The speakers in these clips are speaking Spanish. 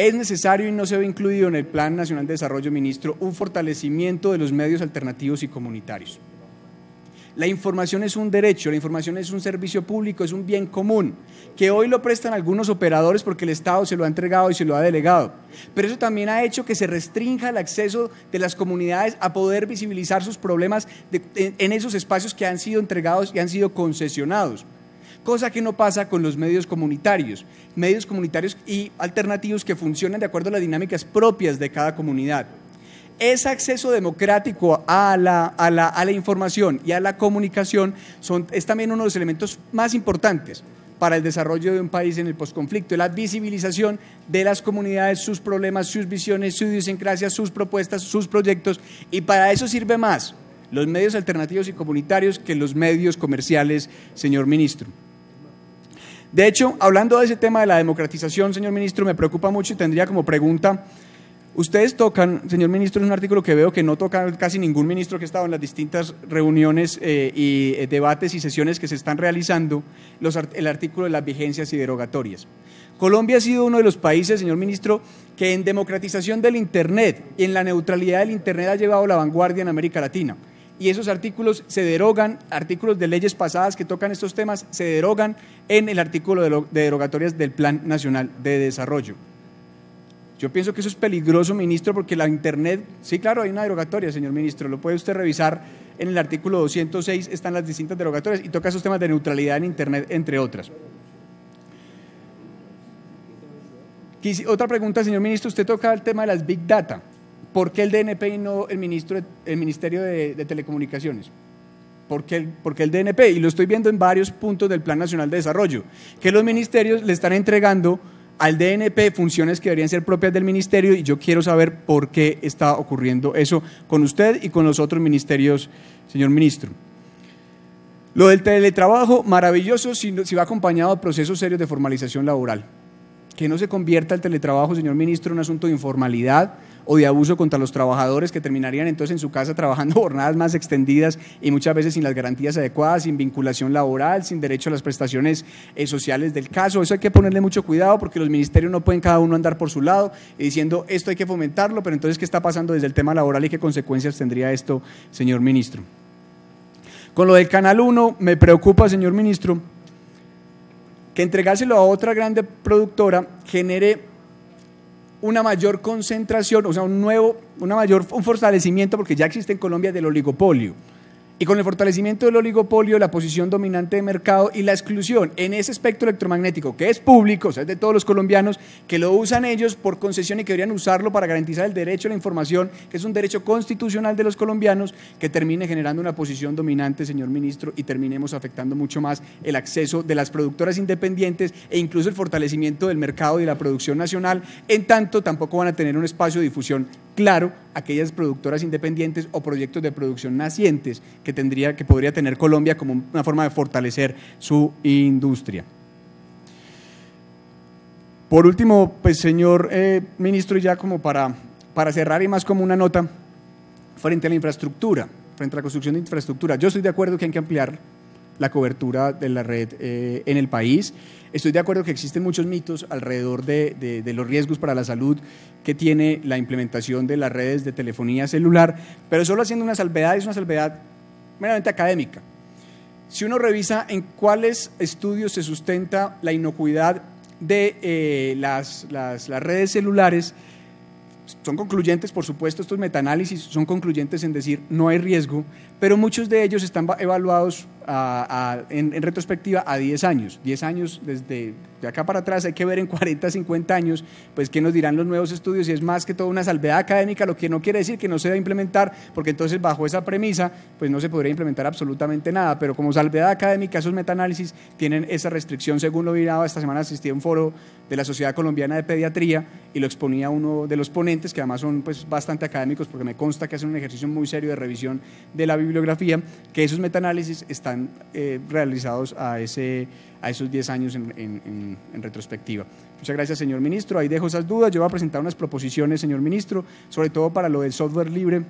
Es necesario y no se ve incluido en el Plan Nacional de Desarrollo, ministro, un fortalecimiento de los medios alternativos y comunitarios. La información es un derecho, la información es un servicio público, es un bien común, que hoy lo prestan algunos operadores porque el Estado se lo ha entregado y se lo ha delegado. Pero eso también ha hecho que se restrinja el acceso de las comunidades a poder visibilizar sus problemas en, esos espacios que han sido entregados y han sido concesionados cosa que no pasa con los medios comunitarios, medios comunitarios y alternativos que funcionan de acuerdo a las dinámicas propias de cada comunidad. Ese acceso democrático a la, información y a la comunicación es también uno de los elementos más importantes para el desarrollo de un país en el posconflicto, la visibilización de las comunidades, sus problemas, sus visiones, su idiosincrasia, sus propuestas, sus proyectos, y para eso sirve más los medios alternativos y comunitarios que los medios comerciales, señor ministro. De hecho, hablando de ese tema de la democratización, señor ministro, me preocupa mucho y tendría como pregunta, ustedes tocan, señor ministro, es un artículo que veo que no toca casi ningún ministro que ha estado en las distintas reuniones eh, y eh, debates y sesiones que se están realizando, el artículo de las vigencias y derogatorias. Colombia ha sido uno de los países, señor ministro, que en democratización del Internet y en la neutralidad del Internet ha llevado la vanguardia en América Latina y esos artículos se derogan, artículos de leyes pasadas que tocan estos temas se derogan en el artículo de, derogatorias del Plan Nacional de Desarrollo. Yo pienso que eso es peligroso, ministro, porque la Internet, sí, claro, hay una derogatoria, señor ministro, lo puede usted revisar en el artículo 206, están las distintas derogatorias y toca esos temas de neutralidad en Internet, entre otras. Otra pregunta, señor ministro, usted toca el tema de las Big Data. ¿Por qué el DNP y no el, ministro, el Ministerio de, Telecomunicaciones? ¿Por qué, porque el DNP, y lo estoy viendo en varios puntos del Plan Nacional de Desarrollo, que los ministerios le están entregando al DNP funciones que deberían ser propias del ministerio y yo quiero saber por qué está ocurriendo eso con usted y con los otros ministerios, señor ministro. Lo del teletrabajo, maravilloso si, si va acompañado de procesos serios de formalización laboral. Que no se convierta el teletrabajo, señor ministro, en un asunto de informalidad, o de abuso contra los trabajadores que terminarían entonces en su casa trabajando jornadas más extendidas y muchas veces sin las garantías adecuadas, sin vinculación laboral, sin derecho a las prestaciones eh, sociales del caso. Eso hay que ponerle mucho cuidado porque los ministerios no pueden cada uno andar por su lado y diciendo esto hay que fomentarlo, pero entonces ¿qué está pasando desde el tema laboral y qué consecuencias tendría esto, señor ministro? Con lo del Canal 1 me preocupa, señor ministro, que entregárselo a otra grande productora genere una mayor concentración, o sea, un nuevo, una mayor, un fortalecimiento, porque ya existe en Colombia del oligopolio. Y con el fortalecimiento del oligopolio, la posición dominante de mercado y la exclusión en ese espectro electromagnético que es público, o sea, es de todos los colombianos, que lo usan ellos por concesión y que deberían usarlo para garantizar el derecho a la información, que es un derecho constitucional de los colombianos, que termine generando una posición dominante, señor ministro, y terminemos afectando mucho más el acceso de las productoras independientes e incluso el fortalecimiento del mercado y la producción nacional, en tanto tampoco van a tener un espacio de difusión claro aquellas productoras independientes o proyectos de producción nacientes que, tendría, que podría tener Colombia como una forma de fortalecer su industria. Por último, pues señor eh, ministro, y ya como para, para cerrar y más como una nota, frente a la infraestructura, frente a la construcción de infraestructura, yo estoy de acuerdo que hay que ampliar la cobertura de la red eh, en el país. Estoy de acuerdo que existen muchos mitos alrededor de, los riesgos para la salud que tiene la implementación de las redes de telefonía celular, pero solo haciendo una salvedad es una salvedad meramente académica. Si uno revisa en cuáles estudios se sustenta la inocuidad de eh, las, las redes celulares, son concluyentes, por supuesto, estos metaanálisis son concluyentes en decir no hay riesgo, pero muchos de ellos están evaluados en, retrospectiva a 10 años. 10 años desde de acá para atrás, hay que ver en 40, 50 años, pues qué nos dirán los nuevos estudios y es más que toda una salvedad académica, lo que no quiere decir que no se va a implementar, porque entonces bajo esa premisa, pues no se podría implementar absolutamente nada, pero como salvedad académica, esos metaanálisis tienen esa restricción, según lo miraba, esta semana asistí a un foro de la Sociedad Colombiana de Pediatría y lo exponía uno de los ponentes, que además son pues bastante académicos, porque me consta que hacen un ejercicio muy serio de revisión de la bibliografía, que esos metaanálisis están eh, realizados a, ese, a esos 10 años en, en, retrospectiva. Muchas gracias, señor ministro. Ahí dejo esas dudas. Yo voy a presentar unas proposiciones, señor ministro, sobre todo para lo del software libre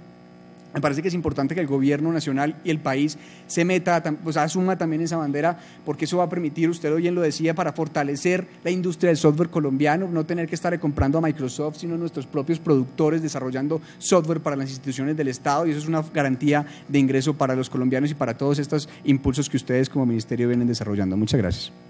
me parece que es importante que el gobierno nacional y el país se meta, o asuma también esa bandera, porque eso va a permitir, usted hoy en lo decía, para fortalecer la industria del software colombiano, no tener que estar comprando a Microsoft, sino nuestros propios productores desarrollando software para las instituciones del Estado, y eso es una garantía de ingreso para los colombianos y para todos estos impulsos que ustedes como ministerio vienen desarrollando. Muchas gracias.